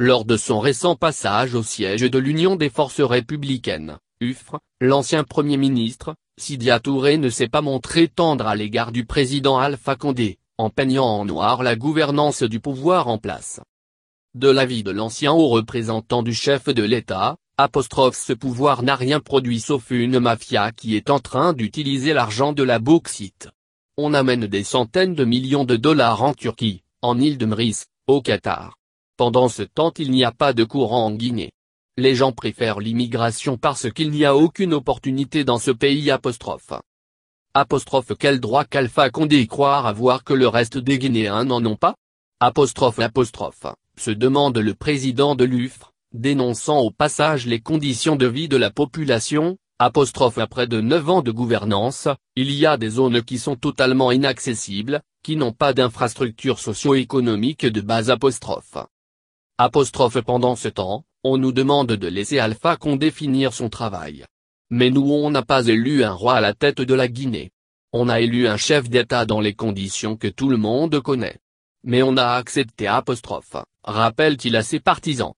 Lors de son récent passage au siège de l'Union des forces républicaines, (UFR), l'ancien Premier ministre, Sidia Touré ne s'est pas montré tendre à l'égard du président Alpha Condé, en peignant en noir la gouvernance du pouvoir en place. De l'avis de l'ancien haut représentant du chef de l'État, apostrophe ce pouvoir n'a rien produit sauf une mafia qui est en train d'utiliser l'argent de la bauxite. On amène des centaines de millions de dollars en Turquie, en île de Mris, au Qatar, pendant ce temps il n'y a pas de courant en Guinée. Les gens préfèrent l'immigration parce qu'il n'y a aucune opportunité dans ce pays apostrophe. Apostrophe quel droit qu'Alpha Condé croire avoir que le reste des Guinéens n'en ont pas Apostrophe apostrophe, se demande le président de l'UFRE, dénonçant au passage les conditions de vie de la population, apostrophe après de 9 ans de gouvernance, il y a des zones qui sont totalement inaccessibles, qui n'ont pas d'infrastructures socio-économiques de base apostrophe. Apostrophe pendant ce temps, on nous demande de laisser Alpha Condé définir son travail. Mais nous on n'a pas élu un roi à la tête de la Guinée. On a élu un chef d'État dans les conditions que tout le monde connaît. Mais on a accepté apostrophe, rappelle-t-il à ses partisans.